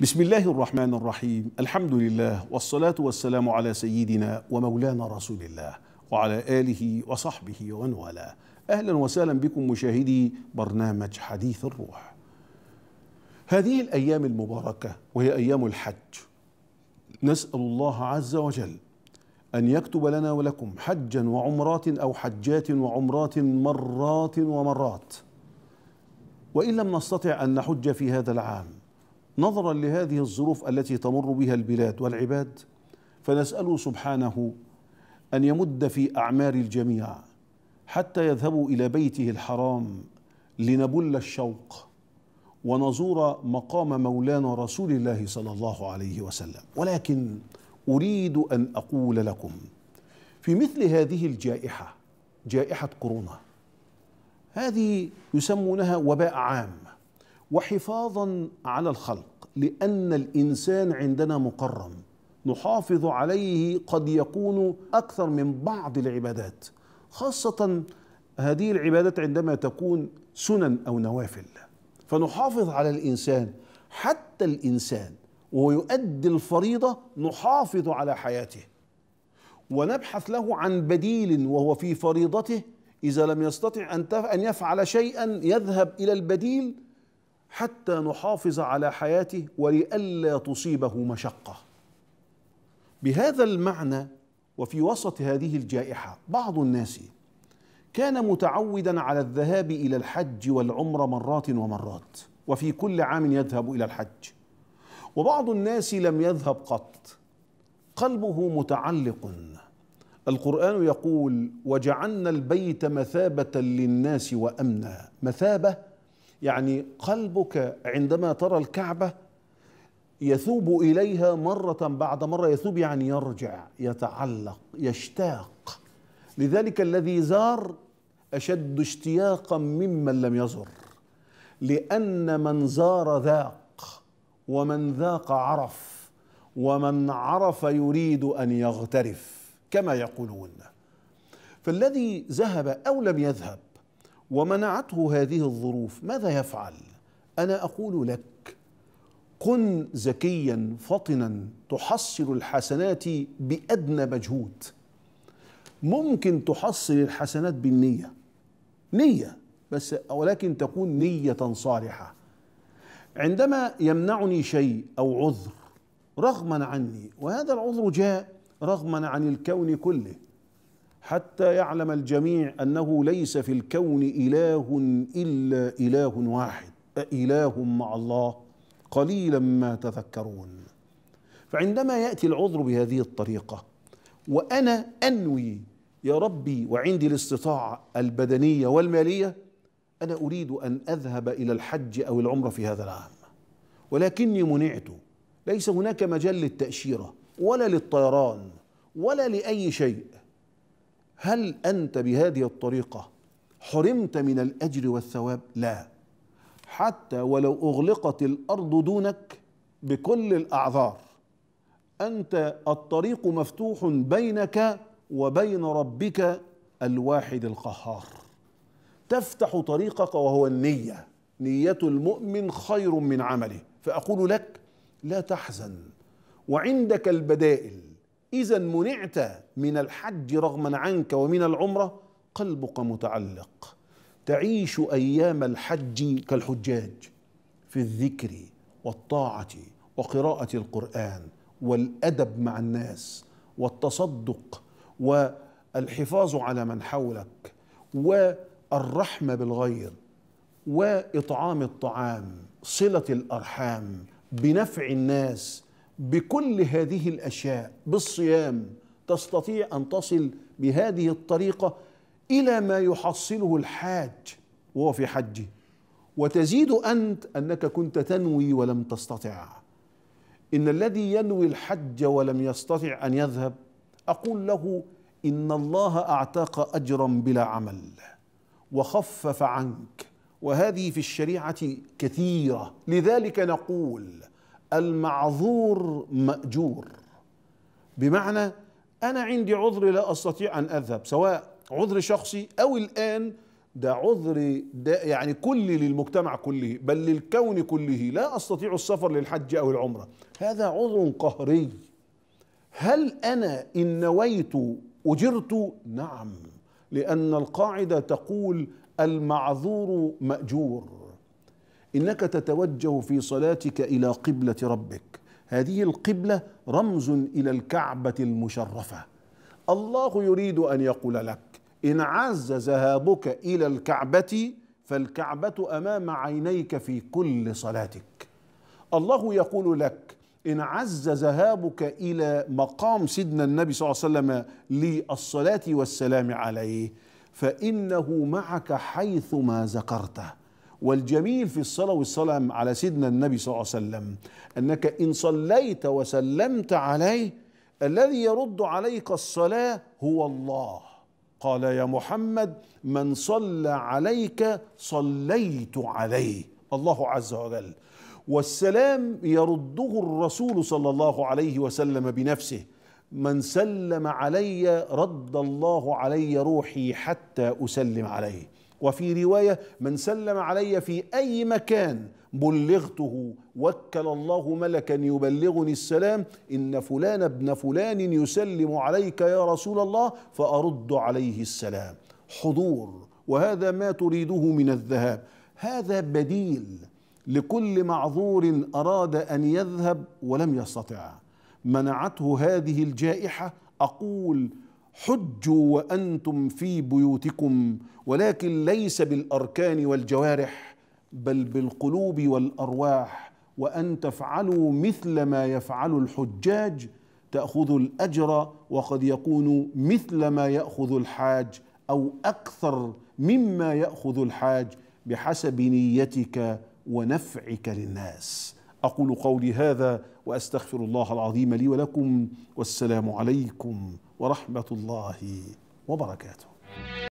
بسم الله الرحمن الرحيم الحمد لله والصلاة والسلام على سيدنا ومولانا رسول الله وعلى آله وصحبه ومن والاه أهلا وسهلا بكم مشاهدي برنامج حديث الروح هذه الأيام المباركة وهي أيام الحج نسأل الله عز وجل أن يكتب لنا ولكم حجا وعمرات أو حجات وعمرات مرات ومرات وإن لم نستطع أن نحج في هذا العام نظرا لهذه الظروف التي تمر بها البلاد والعباد فنسأله سبحانه أن يمد في أعمار الجميع حتى يذهبوا إلى بيته الحرام لنبل الشوق ونزور مقام مولانا رسول الله صلى الله عليه وسلم ولكن أريد أن أقول لكم في مثل هذه الجائحة جائحة كورونا هذه يسمونها وباء عام وحفاظا على الخلق لأن الإنسان عندنا مكرم نحافظ عليه قد يكون أكثر من بعض العبادات خاصة هذه العبادات عندما تكون سنن أو نوافل فنحافظ على الإنسان حتى الإنسان ويؤدي الفريضة نحافظ على حياته ونبحث له عن بديل وهو في فريضته إذا لم يستطع أن أن يفعل شيئا يذهب إلى البديل حتى نحافظ على حياته ولئلا تصيبه مشقة بهذا المعنى وفي وسط هذه الجائحة بعض الناس كان متعودا على الذهاب إلى الحج والعمرة مرات ومرات وفي كل عام يذهب إلى الحج وبعض الناس لم يذهب قط قلبه متعلق القرآن يقول وجعلنا البيت مثابة للناس وأمنا مثابة يعني قلبك عندما ترى الكعبة يثوب إليها مرة بعد مرة يثوب يعني يرجع يتعلق يشتاق لذلك الذي زار أشد اشتياقا ممن لم يزر لأن من زار ذاق ومن ذاق عرف ومن عرف يريد أن يغترف كما يقولون فالذي ذهب أو لم يذهب ومنعته هذه الظروف ماذا يفعل أنا أقول لك كن ذكيا فطنا تحصل الحسنات بأدنى مجهود ممكن تحصل الحسنات بالنية نية بس ولكن تكون نية صالحة عندما يمنعني شيء أو عذر رغما عني وهذا العذر جاء رغما عن الكون كله حتى يعلم الجميع انه ليس في الكون اله الا اله واحد أإله مع الله قليلا ما تذكرون فعندما ياتي العذر بهذه الطريقه وانا انوي يا ربي وعندي الاستطاعه البدنيه والماليه انا اريد ان اذهب الى الحج او العمره في هذا العام ولكني منعت ليس هناك مجال للتاشيره ولا للطيران ولا لأي شيء هل أنت بهذه الطريقة حرمت من الأجر والثواب؟ لا حتى ولو أغلقت الأرض دونك بكل الأعذار أنت الطريق مفتوح بينك وبين ربك الواحد القهار تفتح طريقك وهو النية نية المؤمن خير من عمله فأقول لك لا تحزن وعندك البدائل إذا منعت من الحج رغما عنك ومن العمرة قلبك متعلق تعيش أيام الحج كالحجاج في الذكر والطاعة وقراءة القرآن والأدب مع الناس والتصدق والحفاظ على من حولك والرحمة بالغير وإطعام الطعام صلة الأرحام بنفع الناس بكل هذه الاشياء بالصيام تستطيع ان تصل بهذه الطريقه الى ما يحصله الحاج وهو في حجه وتزيد انت انك كنت تنوي ولم تستطع ان الذي ينوي الحج ولم يستطع ان يذهب اقول له ان الله اعتاق اجرا بلا عمل وخفف عنك وهذه في الشريعه كثيره لذلك نقول المعذور مأجور بمعنى أنا عندي عذر لا أستطيع أن أذهب سواء عذر شخصي أو الآن ده عذر ده يعني كلي للمجتمع كله بل للكون كله لا أستطيع السفر للحج أو العمرة هذا عذر قهري هل أنا إن نويت أجرت نعم لأن القاعدة تقول المعذور مأجور إنك تتوجه في صلاتك إلى قبلة ربك هذه القبلة رمز إلى الكعبة المشرفة الله يريد أن يقول لك إن عز ذهابك إلى الكعبة فالكعبة أمام عينيك في كل صلاتك الله يقول لك إن عز ذهابك إلى مقام سيدنا النبي صلى الله عليه وسلم للصلاة والسلام عليه فإنه معك حيثما ذكرته والجميل في الصلاة والسلام على سيدنا النبي صلى الله عليه وسلم أنك إن صليت وسلمت عليه الذي يرد عليك الصلاة هو الله قال يا محمد من صلى عليك صليت عليه الله عز وجل والسلام يرده الرسول صلى الله عليه وسلم بنفسه من سلم علي رد الله علي روحي حتى أسلم عليه وفي رواية من سلم علي في أي مكان بلغته وكل الله ملكا يبلغني السلام إن فلان ابن فلان يسلم عليك يا رسول الله فأرد عليه السلام حضور وهذا ما تريده من الذهاب هذا بديل لكل معذور أراد أن يذهب ولم يستطع منعته هذه الجائحة أقول حجوا وانتم في بيوتكم ولكن ليس بالاركان والجوارح بل بالقلوب والارواح وان تفعلوا مثل ما يفعل الحجاج تاخذوا الاجر وقد يكون مثل ما ياخذ الحاج او اكثر مما ياخذ الحاج بحسب نيتك ونفعك للناس اقول قولي هذا واستغفر الله العظيم لي ولكم والسلام عليكم ورحمه الله وبركاته